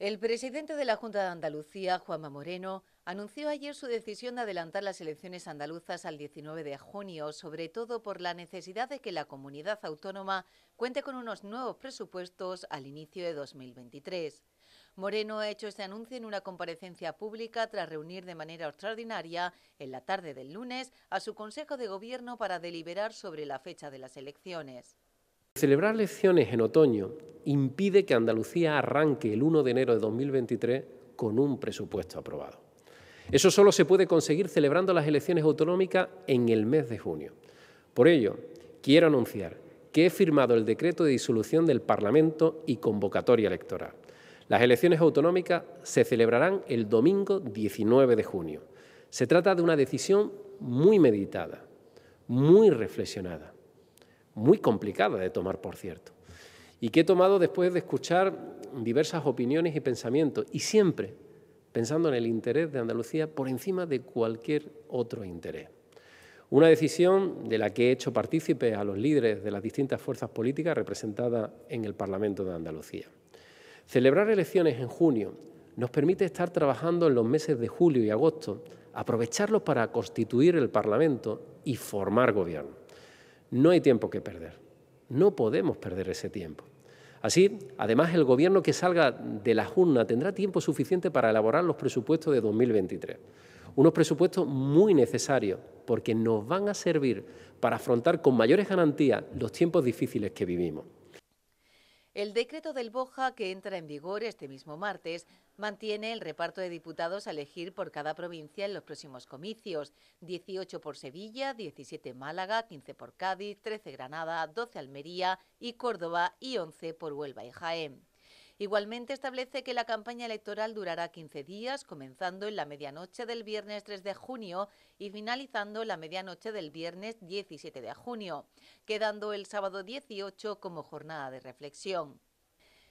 El presidente de la Junta de Andalucía, Juanma Moreno, anunció ayer su decisión de adelantar las elecciones andaluzas al 19 de junio, sobre todo por la necesidad de que la comunidad autónoma cuente con unos nuevos presupuestos al inicio de 2023. Moreno ha hecho este anuncio en una comparecencia pública tras reunir de manera extraordinaria en la tarde del lunes a su Consejo de Gobierno para deliberar sobre la fecha de las elecciones. Celebrar elecciones en otoño impide que Andalucía arranque el 1 de enero de 2023 con un presupuesto aprobado. Eso solo se puede conseguir celebrando las elecciones autonómicas en el mes de junio. Por ello, quiero anunciar que he firmado el decreto de disolución del Parlamento y convocatoria electoral. Las elecciones autonómicas se celebrarán el domingo 19 de junio. Se trata de una decisión muy meditada, muy reflexionada, muy complicada de tomar, por cierto y que he tomado después de escuchar diversas opiniones y pensamientos, y siempre pensando en el interés de Andalucía por encima de cualquier otro interés. Una decisión de la que he hecho partícipe a los líderes de las distintas fuerzas políticas representadas en el Parlamento de Andalucía. Celebrar elecciones en junio nos permite estar trabajando en los meses de julio y agosto, aprovecharlos para constituir el Parlamento y formar gobierno. No hay tiempo que perder. No podemos perder ese tiempo. Así, además, el Gobierno que salga de la Junta tendrá tiempo suficiente para elaborar los presupuestos de 2023. Unos presupuestos muy necesarios, porque nos van a servir para afrontar con mayores garantías los tiempos difíciles que vivimos. El decreto del Boja, que entra en vigor este mismo martes, mantiene el reparto de diputados a elegir por cada provincia en los próximos comicios. 18 por Sevilla, 17 Málaga, 15 por Cádiz, 13 Granada, 12 Almería y Córdoba y 11 por Huelva y Jaén. Igualmente establece que la campaña electoral durará 15 días, comenzando en la medianoche del viernes 3 de junio y finalizando la medianoche del viernes 17 de junio, quedando el sábado 18 como jornada de reflexión.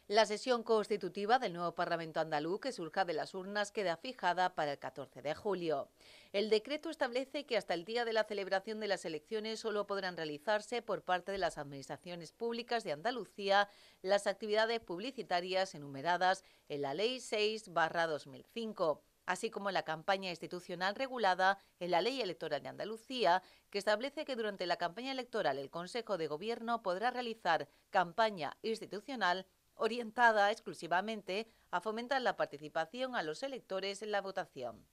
La sesión constitutiva del nuevo Parlamento andaluz que surja de las urnas queda fijada para el 14 de julio. El decreto establece que hasta el día de la celebración de las elecciones solo podrán realizarse por parte de las administraciones públicas de Andalucía las actividades publicitarias enumeradas en la Ley 6-2005 así como la campaña institucional regulada en la Ley Electoral de Andalucía, que establece que durante la campaña electoral el Consejo de Gobierno podrá realizar campaña institucional orientada exclusivamente a fomentar la participación a los electores en la votación.